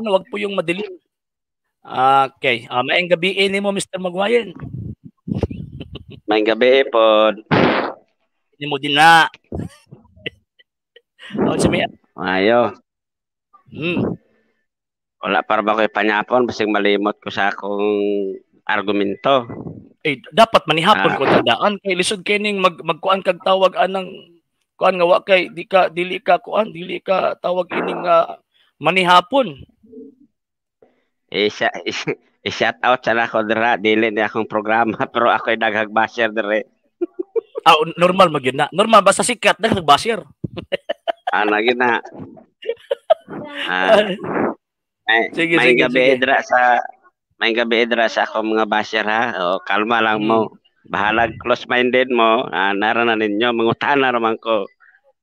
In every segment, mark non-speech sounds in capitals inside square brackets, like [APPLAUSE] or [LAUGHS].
ano, wag po yung madilim. Okay. Uh, maayong gabi ini mo, Mr. Magwayan. maayong gabi po. Ini mo din na. [LAUGHS] oh, si Mia. Ayo. Hmm. Wala para ba ko'y panyapon, basig malimot ko sa akong argumento. Eh, dapat manihapon ah. ko tandaan kay lisod kay mag magkuan kag tawag anang kuan nga wa kay di ka dili ka kuan dili ka tawag ining uh, manihapon eh, [LAUGHS] shout out sa ako dira, dili ni akong programa [LAUGHS] pero ako ay daghag basher dire. [LAUGHS] ah, oh, normal mag na. Normal basta sikat daghag basher. ano ah, gyud na. Ah, may, sige, may sige, gabi sige. Edra sa may gabi Edra sa akong mga basher ha. O, kalma lang mo. Hmm. Bahalag close-minded mo. Ah, naranan ninyo mangutana ra man ko.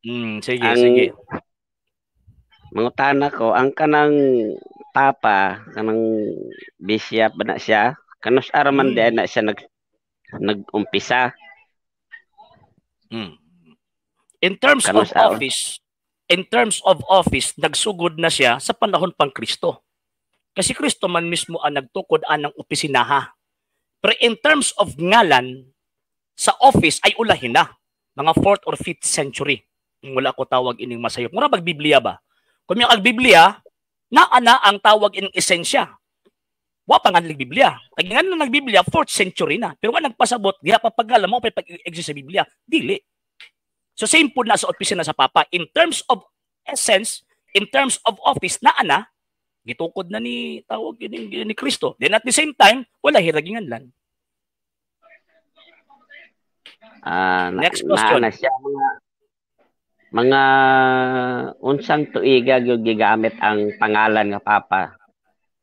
Mm, sige, ang, sige. Mangutana ko ang kanang papa kanang bisya ba na siya kanos araman mm. di na siya nag nagumpisa mm. in terms kanos of araw. office in terms of office nagsugod na siya sa panahon pang Kristo kasi Kristo man mismo ang nagtukod anang opisinaha pero in terms of ngalan sa office ay ulahin na mga 4th or 5th century wala ko tawag ining masayop mura bag Biblia ba kung yung Biblia na ana ang tawag in esensya. Wa pa nga nagbiblia. Kaya nga na nagbiblia, 4th century na. Pero nga nagpasabot, di papagala mo pa pag-exist sa Biblia. Dili. So same po na sa opisina sa Papa. In terms of essence, in terms of office, na ana, gitukod na ni tawag ni, ni Kristo. Then at the same time, wala hiragingan lang. Uh, Next na, question. Na siya mga mga unsang tuiga yung gigamit ang pangalan nga papa?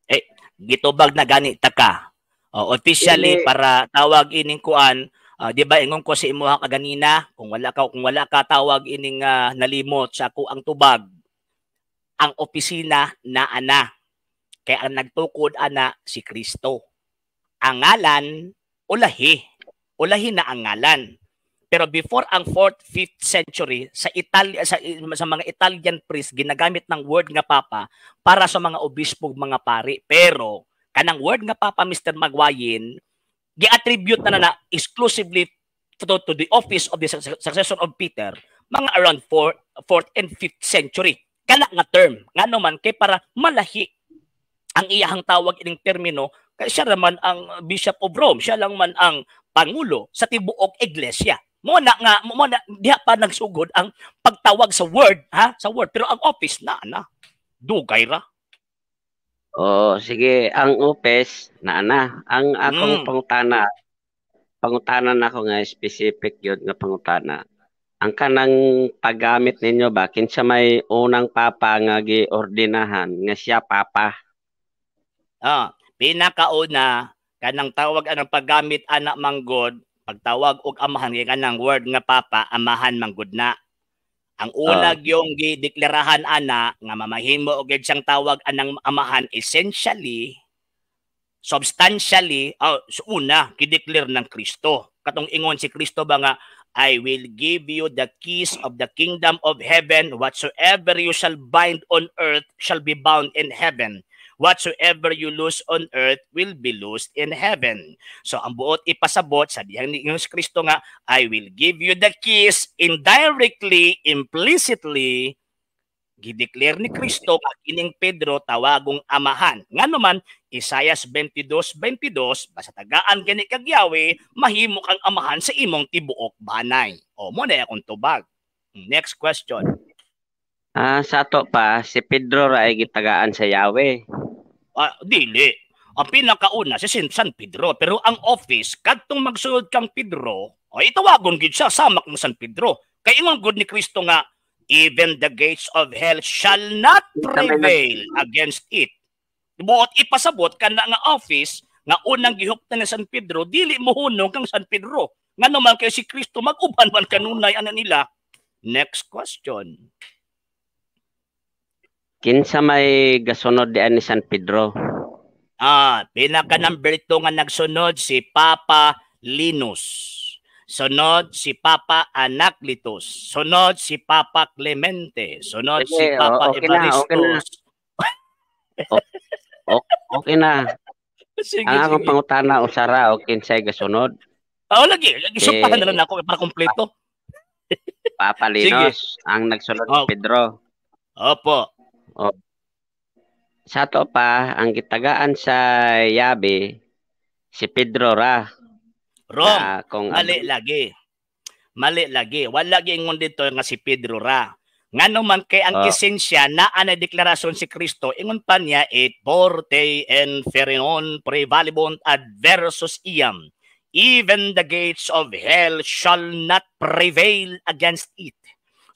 Eh, gitubag na gani taka. Oh, officially Ili, para tawag ining kuan, uh, di ba ingon ko si imuha ka ganina, kung wala ka kung wala ka tawag ining uh, nalimot sa ako ang tubag. Ang opisina na ana. Kay ang nagtukod ana si Kristo. Ang ngalan ulahi. Ulahi na ang ngalan. Pero before ang 4th, 5th century, sa, Itali sa, sa mga Italian priest, ginagamit ng word nga papa para sa mga obispog mga pari. Pero, kanang word nga papa, Mr. Magwayin, gi-attribute na na, na exclusively to, to the office of the successor of Peter, mga around 4th, and 5th century. Kana nga term, nga naman, ano kay para malahi ang iyahang tawag ining termino, kay siya naman ang Bishop of Rome, siya lang man ang Pangulo sa tibuok Iglesia mo na nga mo na diha pa nagsugod ang pagtawag sa word ha sa word pero ang office na na dugay ra Oh, sige, ang office na na ang akong mm. pangutana pangutana na ko nga specific yon nga pangutana. Ang kanang paggamit ninyo ba kinsa may unang papa nga giordinahan nga siya papa. Ah, pinakauna kanang tawag anang paggamit anak manggod pagtawag og amahan kay kanang word nga papa amahan manggod na ang unag uh, ah. yung gideklarahan ana nga mamahimo mo og siyang tawag anang amahan essentially substantially oh, ah, so una gideclare ng Kristo katong ingon si Kristo ba nga I will give you the keys of the kingdom of heaven whatsoever you shall bind on earth shall be bound in heaven whatsoever you lose on earth will be lost in heaven. So ang buot ipasabot, sabi ni Inos Kristo nga, I will give you the keys indirectly, implicitly, gideclare ni Kristo kining Pedro tawagong amahan. Nga naman, Isaiah 22:22 22, basta tagaan gani kag Yahweh mahimo kang amahan sa imong tibuok banay. O mo na akong tubag. Next question. Ah, sa ato pa si Pedro ra gitagaan sa Yahweh. Uh, dili. Ang pinakauna si San Pedro. Pero ang office, kadtong magsunod kang Pedro, o itawagon gid siya, samak ng San Pedro. Kay ingon good ni Kristo nga, even the gates of hell shall not prevail against it. Buot ipasabot ka na nga office nga unang gihuptan ni San Pedro, dili mohunong kang San Pedro. Nga naman kay si Kristo, mag-uban man kanunay, ano nila? Next question. Kinsa may gasunod diyan ni San Pedro? Ah, pinaka number 2 nga nagsunod si Papa Linus. Sunod si Papa Anaclitus. Sunod si Papa Clemente. Sunod okay, si Papa okay Evaristus. Na, okay, na. o, okay na. Sige, Ang akong pangutana usara o kinsay gasunod. Oo, oh, lagi. Lagi okay. sumpahan na lang ako eh, para kumpleto. Papa Linus, sige. ang nagsunod oh. Pedro. Opo. Oh. Sa to pa, ang gitagaan sa Yabe, si Pedro Ra. Wrong. Na, ah, kung Mali ano. lagi. Mali lagi. Wala lagi ingon dito nga si Pedro Ra. Nga naman kay ang oh. kisensya na ana deklarasyon si Kristo, ingon pa niya, et porte en ferion prevalibont adversus iam. Even the gates of hell shall not prevail against it.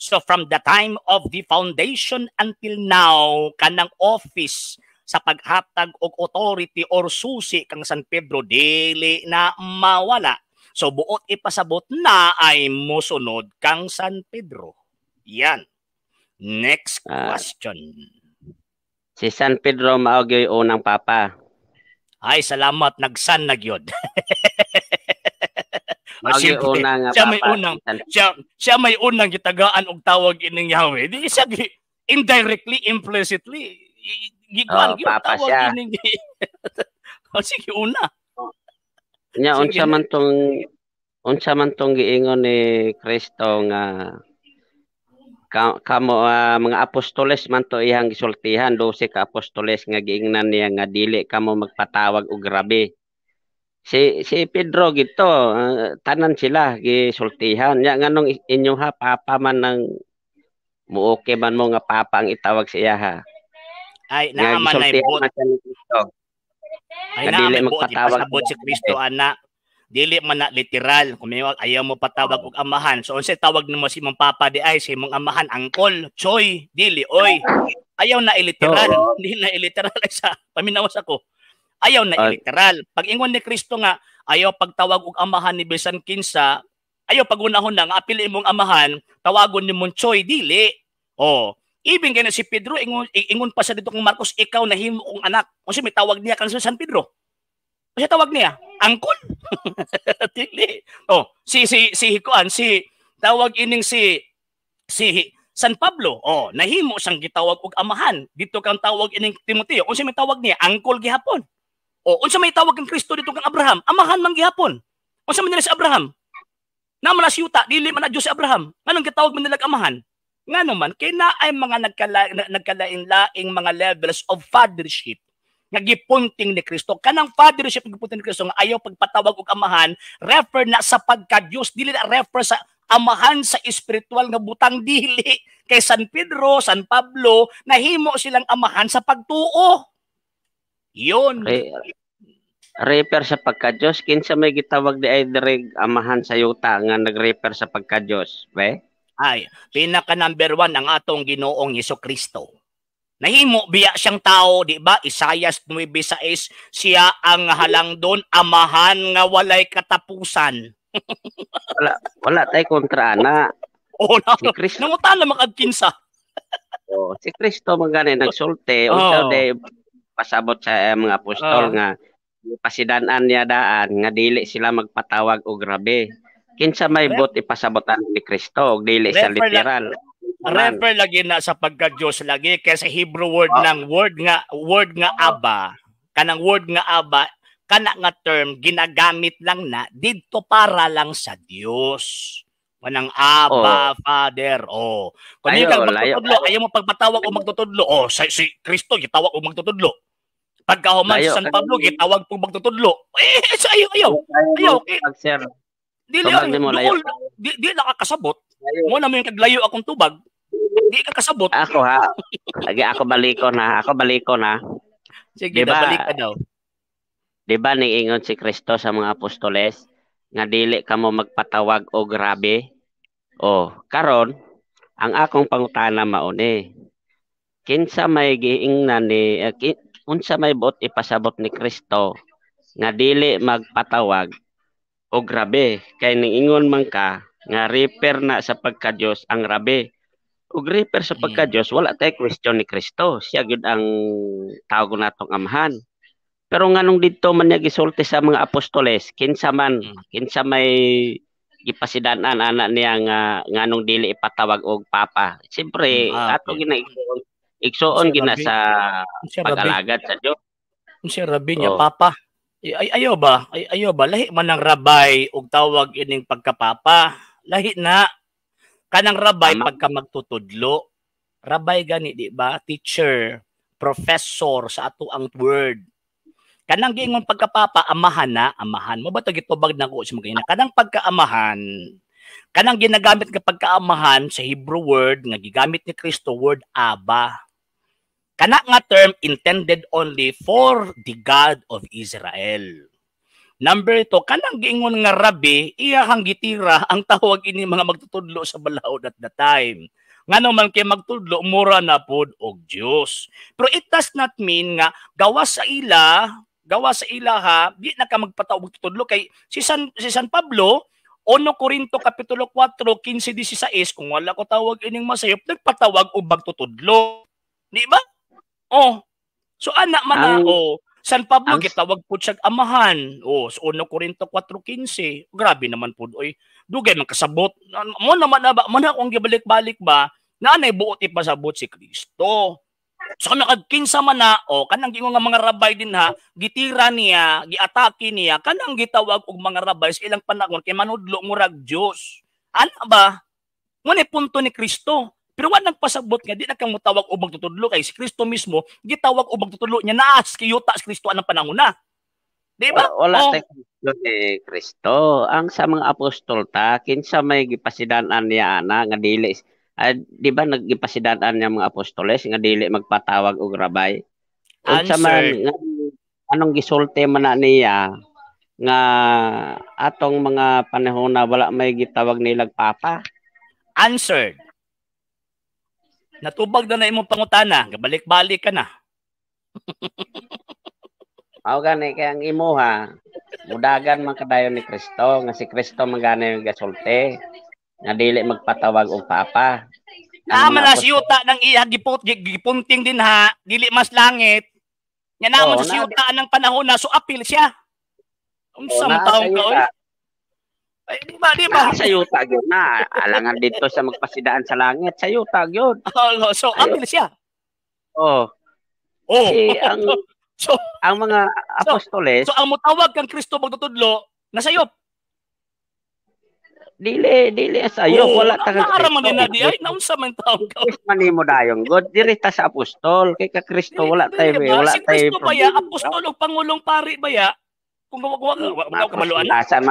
So from the time of the foundation until now, kanang office sa paghatag og authority or susi kang San Pedro dili na mawala. So buot ipasabot na ay mosunod kang San Pedro. Yan. Next ah. question. Uh, si San Pedro maogyoy unang papa. Ay, salamat. Nagsan na gyud. [LAUGHS] Ah, Mas Ang Una nga, siya may unang siya, siya may unang gitagaan og tawag ining Yahweh. Di siya indirectly implicitly gikuan oh, gyud tawag siya. ining. [LAUGHS] o oh, sige una. Nya unsa man tong unsa man tong giingon ni Kristo nga ka, kamo uh, mga apostoles man to iyang gisultihan 12 ka apostoles nga giingnan niya nga dili kamo magpatawag og grabe si si Pedro gito ah, tanan sila gi gisultihan nya nganong inyong ha papa man nang muoke man mo nga papa ang itawag siya ha ay naaman na ibot ay naaman mo patawag si Kristo ana dili man na literal kumiwag ayaw mo patawag og amahan so unsay tawag nimo si mong papa di ay si mong amahan angkol choy dili oy ayaw na iliteral dili na iliteral [LAUGHS] sa paminawas ako Ayaw na Ay. literal. Pag ingon ni Kristo nga, ayaw pagtawag og amahan ni bisan kinsa, ayaw pagunahon na nga apili imong amahan, tawagon ni Monchoy dili. Oh, Ibig na si Pedro, ingon, ingon pa sa dito kong Marcos, ikaw na himo kong anak. Kasi may tawag niya kang San Pedro. Kasi tawag niya, angkol. Tili. [LAUGHS] oh, si si si Hikuan, si tawag ining si si San Pablo. Oh, nahimo sang gitawag og amahan. Dito kang tawag ining Timoteo. Unsa may tawag niya? Angkol gihapon. O oh, unsa may tawag kang Kristo dito kang Abraham? Amahan man gihapon. Unsa man nila si Abraham? Naman na si yuta, dili man na Dios si Abraham. Nganong gitawag man nila amahan? Nga naman, kay na ay mga nagkala, nagkalain-laing mga levels of fathership nga gipunting ni Kristo. Kanang fathership nga gipunting ni Kristo nga ayaw pagpatawag og amahan, refer na sa pagka-Dios, dili na refer sa amahan sa espiritual nga butang dili kay San Pedro, San Pablo, nahimo silang amahan sa pagtuo. Yun. Re- refer sa pagka-Diyos. Kinsa may gitawag di ay direg amahan sa yuta nga nag-refer sa pagka-Diyos. Be? Ay, pinaka number one ang atong ginoong Yeso Kristo. Nahimo biya siyang tao, di ba? Isayas 9.6, siya ang halang doon, amahan nga walay katapusan. [LAUGHS] wala, wala tayo kontra na. Wala. Si Kristo. Nangutan na makagkinsa. oh, si Kristo magana nagsulte. Oh. Unsa de pasabot sa uh, mga apostol uh, nga pasidanan niya daan nga dili sila magpatawag og grabe kinsa may bot ipasabotan ni Kristo og dili sa literal refer lagi na sa pagka Dios lagi kay sa Hebrew word oh. ng word nga word nga aba kanang word nga aba kana nga term ginagamit lang na didto para lang sa Dios manang Abba, oh. Father, oh. Kung layo, kang magtutudlo, layo. ayaw mo pagpatawag o magtutudlo, oh, si, si Kristo, gitawag o magtutudlo. Pagka human sa San ano? Pablo, gitawag pong magtutudlo. Eh, eh ayaw, ayaw. Ayaw, okay. Pag, eh. sir. Dili ang duol, di, di nakakasabot. Mo na mo yung kaglayo akong tubag. Di ka kasabot. Ako ha. Lagi ako baliko na. Ako baliko na. Sige, diba, balik ka daw. Di ba niingon si Kristo sa mga apostoles nga dili kamo magpatawag o grabe? Oh, karon ang akong pangutana maone. Kinsa may giingnan ni uh, unsa may bot ipasabot ni Kristo nga dili magpatawag o grabe kay ningingon man ka nga refer na sa pagka-Dios ang grabe ug refer sa pagka-Dios wala tay question ni Kristo siya gyud ang tawag natong amhan pero nganong didto man niya gisulti sa mga apostoles kinsa man hmm. kinsa may gipasidanan ana niya nga nganong dili ipatawag og papa siyempre hmm. ah, okay. ato ginaigsoon Igsuon gina sa pagalagat sa Diyo. Unsa rabi niya oh. papa? Ay, ayo ba? Ay, ayo ba lahi man ang rabay og tawag ining pagkapapa? Lahi na kanang rabay Ama. pagka magtutudlo. Rabay gani di ba? Teacher, professor sa ato ang word. Kanang giingon pagkapapa amahan na, amahan mo ba to gitubag nako sa mga Kanang pagkaamahan kanang ginagamit nga pagkaamahan sa Hebrew word nga gigamit ni Kristo word Abba. Kana nga term intended only for the God of Israel. Number two, kanang giingon nga rabi, iya kang gitira ang tawag ini mga magtutudlo sa balaod at the time. Nga naman kay magtudlo, mura na pod og Diyos. Pero it does not mean nga gawa sa ila, gawa sa ila ha, di na ka magpataog tutudlo kay si San, si San Pablo, 1 Corinto Kapitulo 4, 15-16, kung wala ko tawag ining masayop, nagpatawag o magtutudlo. Di ba? Oh. So anak man ang, oh. San Pablo ang, gitawag po siyang amahan. Oh, so 1 Corinto 4:15. Grabe naman po oy. Dugay man kasabot. Ano, mo naman na ba man akong gibalik-balik ba na anay buot ipasabot si Kristo. So kung nakagkinsa man na, o oh, kanang gingo nga mga rabay din ha, gitira niya, giatake niya, kanang gitawag og mga rabay sa ilang panahon kay manudlo murag Dios. Ano ba? Ngunit punto ni Kristo, pero wa pasabot nga di na kang mutawag o magtutudlo kay si Kristo mismo gitawag o magtutudlo niya naas kay yuta si Kristo anang panahon na. Di ba? Wala oh. Kristo ni Kristo. Ang sa mga apostol ta kinsa may gipasidanan niya ana nga dili uh, di ba nagipasidanan niya mga apostoles nga dili magpatawag og rabay. Unsa man nga, anong gisulti man niya nga atong mga panahon na wala may gitawag nilag papa? Answered. Natubag na na imong pangutana, gabalik-balik ka na. [LAUGHS] Aw gani kay ang imo ha. mudagan man kadayon ni Kristo nga si Kristo magana yung gasulti nga dili magpatawag og papa. Ah, naman na siyuta ng iya giput gipunting din ha, dili mas langit. Nga naman oh, sa siyuta ng panahon na so apil siya. um, man tawo ka? Ay, di ba, di ba? Ah, sa yuta yun na. Alangan dito sa magpasidaan sa langit. Sa yuta yun. [LAUGHS] Oh, so, amil siya. Oh. Oh. Kasi eh, ang, [LAUGHS] so, ang mga apostoles. So, so ang mutawag kang Kristo magtutudlo, nasa yop. Dili, dili sa iyo. Oh, wala taga Kristo. Naaraman na di ay, naunsa man taong ka. Mani mo dayong God, direta sa apostol. Kay ka Kristo, wala tayo. Eh, wala tayo. Si Kristo ba ya? Apostol o Pangulong Pari ba ya? Kung gawa ko, wala maluan. Nasa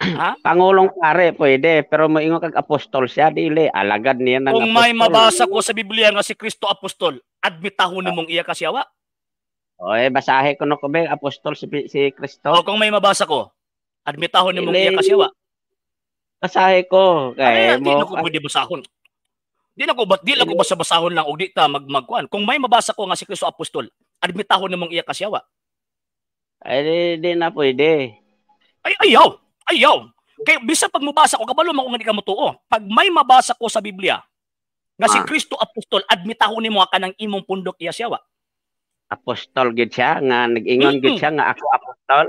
ha? [CLEARS THROAT] Pangulong pare, pwede. Pero maingon kag apostol siya, dili. Alagad niya ng Kung apostol. may mabasa ko sa Biblia nga si Kristo apostol, admitaho ni ah. mong iya kasi awa. Oy, basahe ko no ko ba, apostol si, si Kristo. O kung may mabasa ko, admitaho ni mong iya kasi awa. Basahe ko. Kay Ay, ano mo, di na ko pwede basahon. Di na ko, ba, di na ko basa basahon lang o di ta mag magkuan. Kung may mabasa ko nga si Kristo apostol, admitaho ni mong iya kasi Ay, di, di na pwede. Ay, ayaw. Ayaw. Kaya bisa pag mabasa ko, kabalo man ko nga di ka matuo. Pag may mabasa ko sa Biblia, nga si ah. Kristo Apostol, admitaho ni mo kanang imong pundok iya siya Apostol gid siya, nga nag-ingon mm gid siya, nga ako apostol.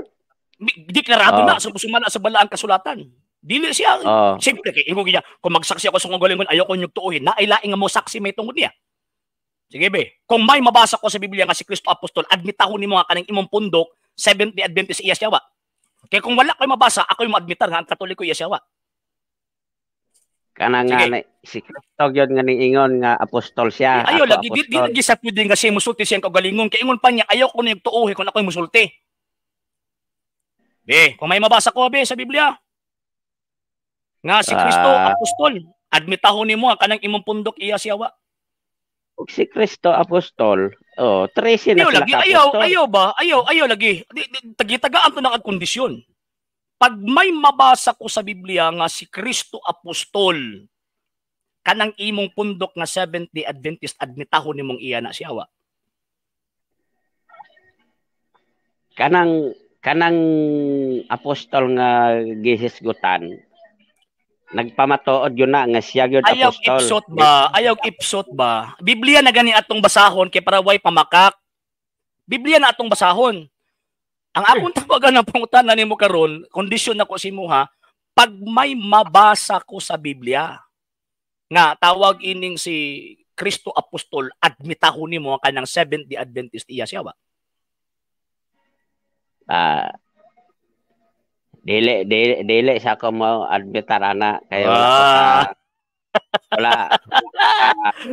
Deklarado oh. na, sa sumala sa balaan kasulatan. Dili siya, oh. Ah. simple, kay imo niya, kung magsaksi ako sa kong galingon, ayoko niyong tuuhin, nailaing nga mo saksi may tungod niya. Sige be, kung may mabasa ko sa Biblia nga si Kristo Apostol, admitaho ni mo nga kanang imong pundok, 70 Adventist iya siya Okay, kung wala ko'y mabasa, ako'y maadmitar nga ang ko yasyawa. Kana nga na, si Kristo yun nga niingon nga apostol siya. Ay, ayaw, lagi, di, di lagi sa pwede nga siya musulti siya kagalingon. Kaya ingon pa niya, ayaw ko na yung tuuhi kung ako'y musulti. Be, kung may mabasa ko, be, sa Biblia. Nga si Kristo, uh, apostol, admitaho ni mo, kanang imong pundok iya siyawa. Ug si Kristo apostol, oh, 13 na ayaw sila lagi, ayaw, ayaw ba? Ayaw, ayaw lagi. Tagitagaan to ng kondisyon. Pag may mabasa ko sa Biblia nga si Kristo apostol, kanang imong pundok nga Seventh-day Adventist admitahon nimong iya na si Awa. Kanang kanang apostol nga gihisgutan nagpamatuod yun na nga siya gyud ayaw apostol. ipsot ba? Ayaw ipsot ba? Biblia na gani atong basahon kay para way pamakak. Biblia na atong basahon. Ang akong [LAUGHS] tawagan ng pangutana nimo karon, kondisyon nako si Muha, pag may mabasa ko sa Biblia nga tawag ining si Kristo Apostol, admitahon nimo ang kanang 70 Adventist iya siya ba? Ah, uh, Dili, dili, dili siya ko mo admitarana kay ah. wala. wala.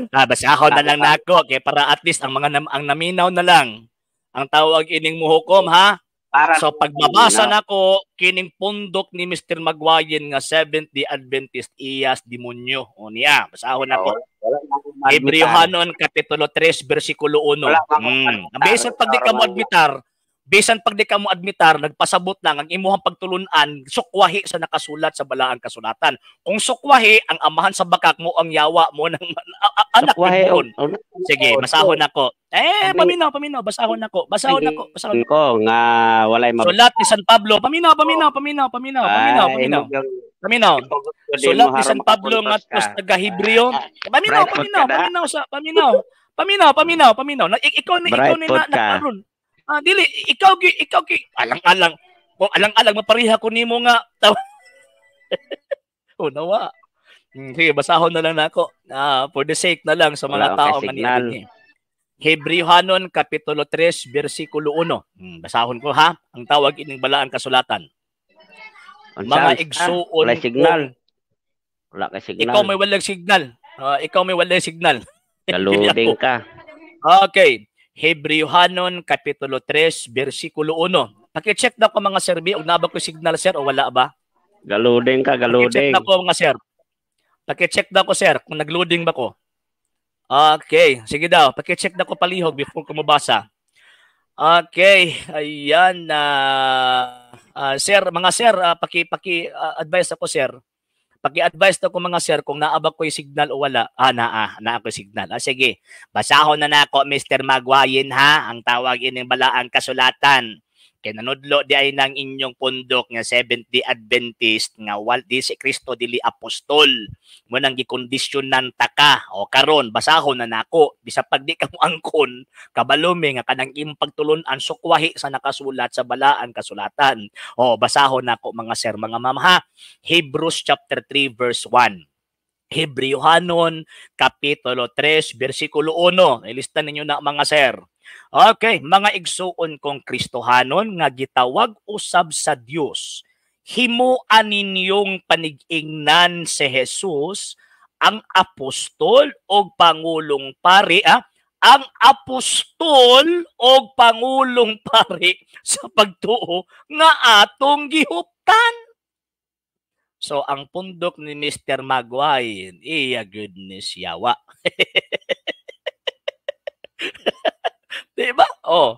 [LAUGHS] ah, basta ako na lang nako kay para at least ang mga nam, ang naminaw na lang ang tawag ining muhukom ha. Para so pagbabasa nako kining pundok ni Mr. Magwayen nga Seventh Day Adventist Iyas Demonyo o niya basahon nako. Hanon, kapitulo 3 bersikulo 1. Wala, mm. Based pag di ka mo admitar, bisan pag di ka mo admitar, nagpasabot lang ang imuhang pagtulunan, sukwahi sa nakasulat sa balaang kasulatan. Kung sukwahi, ang amahan sa bakak mo ang yawa mo ng [LAUGHS] anak sukwahi, mo. Oh, oh, oh, oh, Sige, masahon ako. Eh, paminaw, paminaw, basahon ako. Basahon ako, basahon ako. Ko nga walay mab- Sulat ni San Pablo. Paminaw, paminaw, paminaw, paminaw, paminaw, paminaw. Paminaw. Sulat ni San Pablo nga tos taga Hebreo. Ah, paminaw, paminaw, paminaw sa paminaw. Paminaw, paminaw, paminaw. Ikaw na ikaw na na Ah, dili ikaw gi ikaw gi alang-alang. Kung alang-alang mapariha ko nimo nga [LAUGHS] oh, nawa. Hmm, sige, basahon na lang nako. Na ah, for the sake na lang sa mga Wala, tao okay, maniagi. Hebreohanon Kapitulo 3, bersikulo 1. Hmm, basahon ko ha, ang tawag ining balaan kasulatan. Mga igsuon Wala signal. Wala ka signal. Ikaw may walang signal. Uh, ikaw may walang signal. Galuding [LAUGHS] ka. Okay. Hebreohanon Kapitulo 3, versikulo 1. Pakicheck na ko mga sir, B. Huwag ko signal sir o wala ba? Galuding ka, galuding. Pakicheck na ko mga sir. Pakicheck na ko sir kung nagloading ba ko. Okay, sige daw. Pakicheck na ko palihog before ko mabasa. Okay, ayan na. Uh, uh, ah, sir, mga sir, uh, paki, paki uh, ako sir. Paki-advise na ko mga sir kung naabak ko yung signal o wala. Ah, naa, ah, naa ko yung signal. Ah, sige, basahon na nako Mr. Magwayin ha, ang tawag ining balaang kasulatan. Kay nanudlo di ay nang inyong pundok nga Seventh Day Adventist nga Walt di si Kristo dili apostol. Mo nang gikondisyonan ta ka o karon basahon na nako bisa pag di ka mo angkon kabalome nga kanang impagtulon an sukwahi sa nakasulat sa balaan kasulatan. O basahon nako mga sir mga ma'am ha. Hebrews chapter 3 verse 1. Hebreo Hanon, Kapitulo 3, versikulo 1. Ilista ninyo na mga sir. Okay, mga igsuon kong Kristohanon nga gitawag usab sa Dios. Himo aninyong panig-ingnan si Jesus ang apostol o pangulong pari ah, ang apostol o pangulong pari [LAUGHS] sa pagtuo nga atong gihuptan. So, ang pundok ni Mr. Magwain, iya goodness yawa. [LAUGHS] Di Oh.